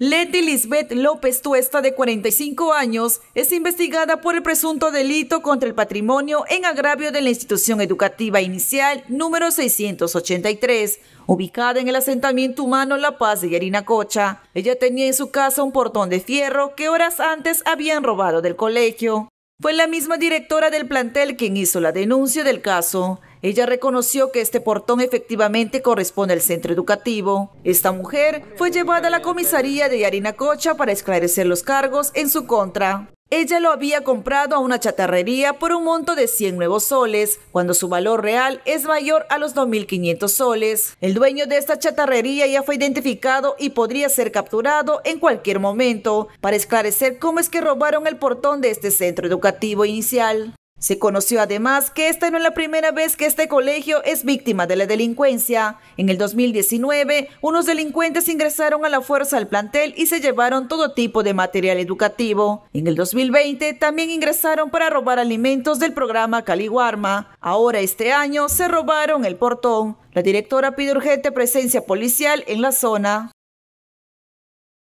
Leti Lisbeth López Tuesta, de 45 años, es investigada por el presunto delito contra el patrimonio en agravio de la institución educativa inicial número 683, ubicada en el asentamiento humano La Paz de Cocha. Ella tenía en su casa un portón de fierro que horas antes habían robado del colegio. Fue la misma directora del plantel quien hizo la denuncia del caso. Ella reconoció que este portón efectivamente corresponde al centro educativo. Esta mujer fue llevada a la comisaría de Yarinacocha para esclarecer los cargos en su contra. Ella lo había comprado a una chatarrería por un monto de 100 nuevos soles, cuando su valor real es mayor a los 2.500 soles. El dueño de esta chatarrería ya fue identificado y podría ser capturado en cualquier momento para esclarecer cómo es que robaron el portón de este centro educativo inicial. Se conoció además que esta no es la primera vez que este colegio es víctima de la delincuencia. En el 2019, unos delincuentes ingresaron a la fuerza al plantel y se llevaron todo tipo de material educativo. En el 2020 también ingresaron para robar alimentos del programa caliguarma Ahora este año se robaron el portón. La directora pide urgente presencia policial en la zona.